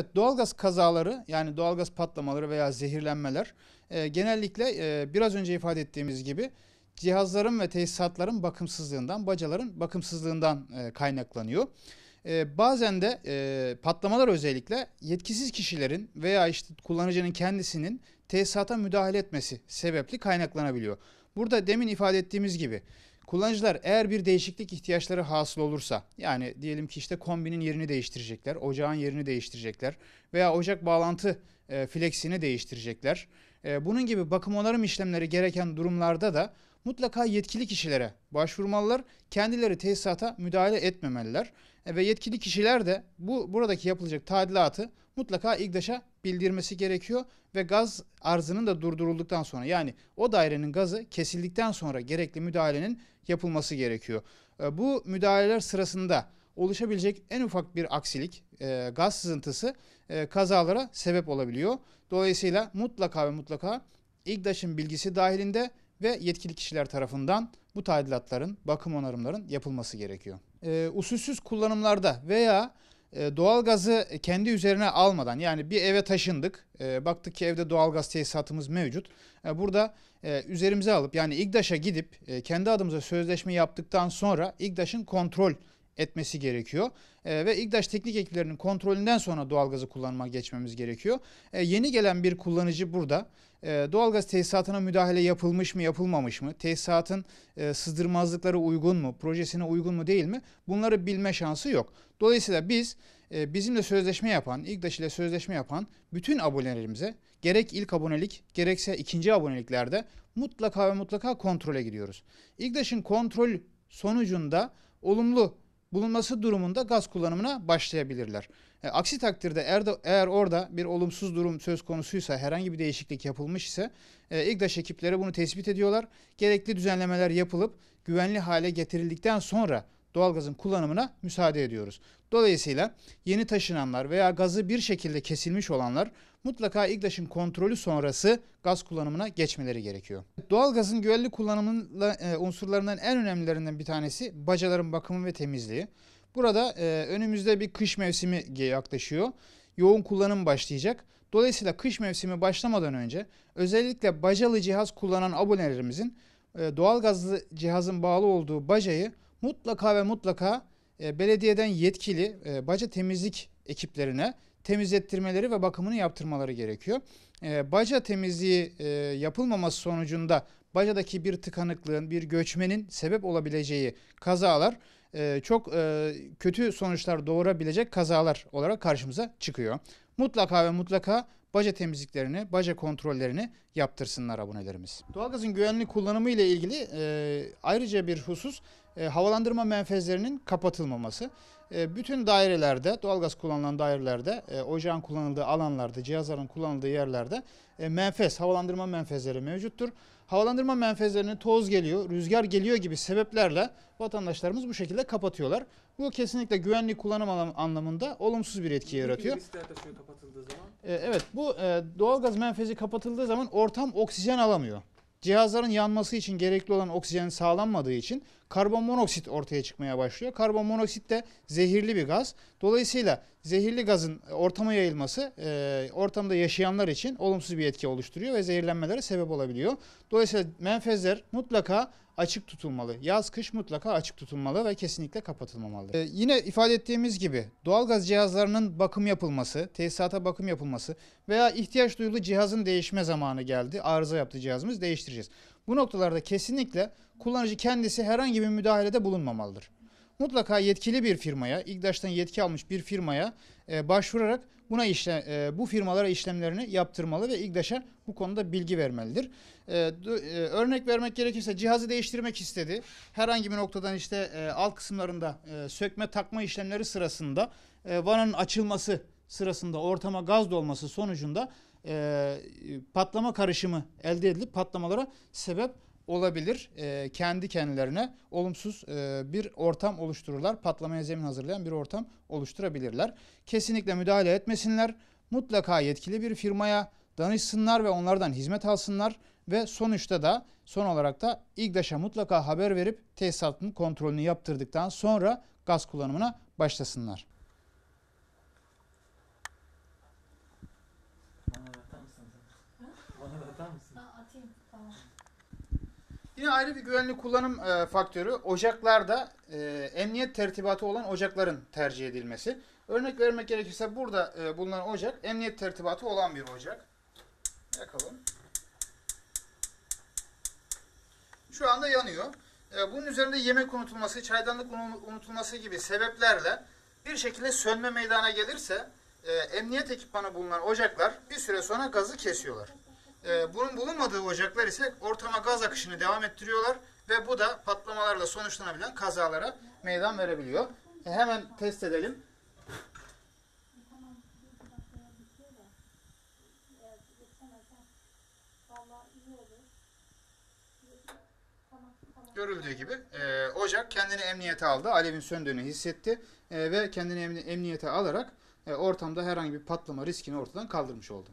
Evet doğalgaz kazaları yani doğalgaz patlamaları veya zehirlenmeler e, genellikle e, biraz önce ifade ettiğimiz gibi cihazların ve tesisatların bakımsızlığından, bacaların bakımsızlığından e, kaynaklanıyor. E, bazen de e, patlamalar özellikle yetkisiz kişilerin veya işte kullanıcının kendisinin tesisata müdahale etmesi sebepli kaynaklanabiliyor. Burada demin ifade ettiğimiz gibi Kullanıcılar eğer bir değişiklik ihtiyaçları hasıl olursa yani diyelim ki işte kombinin yerini değiştirecekler, ocağın yerini değiştirecekler veya ocak bağlantı e, flexini değiştirecekler. E, bunun gibi bakım onarım işlemleri gereken durumlarda da mutlaka yetkili kişilere başvurmalılar. Kendileri tesisata müdahale etmemeliler. E, ve yetkili kişiler de bu buradaki yapılacak tadilatı mutlaka İGDAŞ'a bildirmesi gerekiyor ve gaz arzının da durdurulduktan sonra yani o dairenin gazı kesildikten sonra gerekli müdahalenin yapılması gerekiyor. E, bu müdahaleler sırasında oluşabilecek en ufak bir aksilik, e, gaz sızıntısı e, kazalara sebep olabiliyor. Dolayısıyla mutlaka ve mutlaka İGDAŞ'ın bilgisi dahilinde ve yetkili kişiler tarafından bu tadilatların, bakım onarımların yapılması gerekiyor. E, usulsüz kullanımlarda veya e, doğalgazı kendi üzerine almadan yani bir eve taşındık. E, baktık ki evde doğalgaz tesisatımız mevcut. E, burada e, üzerimize alıp yani İGDAŞ'a gidip e, kendi adımıza sözleşme yaptıktan sonra İGDAŞ'ın kontrol etmesi gerekiyor. E, ve İGDAŞ teknik ekiplerinin kontrolünden sonra doğalgazı kullanmak geçmemiz gerekiyor. E, yeni gelen bir kullanıcı burada. E, doğalgaz tesisatına müdahale yapılmış mı yapılmamış mı? Tesisatın e, sızdırmazlıkları uygun mu? Projesine uygun mu değil mi? Bunları bilme şansı yok. Dolayısıyla biz e, bizimle sözleşme yapan, İGDAŞ ile sözleşme yapan bütün abonelerimize gerek ilk abonelik gerekse ikinci aboneliklerde mutlaka ve mutlaka kontrole gidiyoruz. İGDAŞ'ın kontrol sonucunda olumlu bulunması durumunda gaz kullanımına başlayabilirler. E, aksi takdirde eğer, eğer orada bir olumsuz durum söz konusuysa, herhangi bir değişiklik yapılmış ise e, İGDAŞ ekipleri bunu tespit ediyorlar. Gerekli düzenlemeler yapılıp güvenli hale getirildikten sonra doğalgazın kullanımına müsaade ediyoruz. Dolayısıyla yeni taşınanlar veya gazı bir şekilde kesilmiş olanlar mutlaka İGDAŞ'ın kontrolü sonrası gaz kullanımına geçmeleri gerekiyor. Doğalgazın güvenli kullanımının e, unsurlarından en önemlilerinden bir tanesi bacaların bakımı ve temizliği. Burada e, önümüzde bir kış mevsimi yaklaşıyor. Yoğun kullanım başlayacak. Dolayısıyla kış mevsimi başlamadan önce özellikle bacalı cihaz kullanan abonelerimizin e, doğalgazlı cihazın bağlı olduğu bacayı mutlaka ve mutlaka e, belediyeden yetkili e, baca temizlik ekiplerine temizlettirmeleri ve bakımını yaptırmaları gerekiyor. E, baca temizliği e, yapılmaması sonucunda bacadaki bir tıkanıklığın, bir göçmenin sebep olabileceği kazalar e, çok kötü sonuçlar doğurabilecek kazalar olarak karşımıza çıkıyor. Mutlaka ve mutlaka baca temizliklerini, baca kontrollerini yaptırsınlar abonelerimiz. Doğalgazın güvenli kullanımı ile ilgili ayrıca bir husus e, havalandırma menfezlerinin kapatılmaması. E, bütün dairelerde, doğalgaz kullanılan dairelerde, e, ocağın kullanıldığı alanlarda, cihazların kullanıldığı yerlerde e, menfez, havalandırma menfezleri mevcuttur. Havalandırma menfezlerine toz geliyor, rüzgar geliyor gibi sebeplerle vatandaşlarımız bu şekilde kapatıyorlar. Bu kesinlikle güvenlik kullanım anlamında olumsuz bir etki yaratıyor. E, evet, bu e, doğalgaz menfezi kapatıldığı zaman ortam oksijen alamıyor. Cihazların yanması için gerekli olan oksijen sağlanmadığı için karbon monoksit ortaya çıkmaya başlıyor. Karbon monoksit de zehirli bir gaz. Dolayısıyla zehirli gazın e, ortama yayılması e, ortamda yaşayanlar için olumsuz bir etki oluşturuyor ve zehirlenmelere sebep olabiliyor. Dolayısıyla menfezler mutlaka açık tutulmalı. Yaz kış mutlaka açık tutulmalı ve kesinlikle kapatılmamalı. Ee, yine ifade ettiğimiz gibi doğalgaz cihazlarının bakım yapılması, tesisata bakım yapılması veya ihtiyaç duyulu cihazın değişme zamanı geldi. Arıza yaptı cihazımız değiştireceğiz. Bu noktalarda kesinlikle kullanıcı kendisi herhangi bir müdahalede bulunmamalıdır. Mutlaka yetkili bir firmaya, İGDAŞ'tan yetki almış bir firmaya e, başvurarak buna işle, e, bu firmalara işlemlerini yaptırmalı ve İGDAŞ'a bu konuda bilgi vermelidir. E, e, örnek vermek gerekirse cihazı değiştirmek istedi. Herhangi bir noktadan işte e, alt kısımlarında e, sökme takma işlemleri sırasında e, vananın açılması sırasında ortama gaz dolması sonucunda e, patlama karışımı elde edilip patlamalara sebep olabilir. E, kendi kendilerine olumsuz e, bir ortam oluştururlar. Patlamaya zemin hazırlayan bir ortam oluşturabilirler. Kesinlikle müdahale etmesinler. Mutlaka yetkili bir firmaya danışsınlar ve onlardan hizmet alsınlar ve sonuçta da son olarak da İGDAŞ'a mutlaka haber verip tesisatın kontrolünü yaptırdıktan sonra gaz kullanımına başlasınlar. Yine ayrı bir güvenlik kullanım e, faktörü ocaklarda e, emniyet tertibatı olan ocakların tercih edilmesi. Örnek vermek gerekirse burada e, bulunan ocak emniyet tertibatı olan bir ocak. Yakalım. Şu anda yanıyor. E, bunun üzerinde yemek unutulması, çaydanlık unutulması gibi sebeplerle bir şekilde sönme meydana gelirse e, emniyet ekipmanı bulunan ocaklar bir süre sonra gazı kesiyorlar. E, bunun bulunmadığı ocaklar ise ortama gaz akışını devam ettiriyorlar ve bu da patlamalarla sonuçlanabilen kazalara meydan verebiliyor. E, hemen test edelim. görüldüğü gibi e, Ocak kendini emniyete aldı. Alevin söndüğünü hissetti e, ve kendini emni, emniyete alarak e, ortamda herhangi bir patlama riskini ortadan kaldırmış oldu.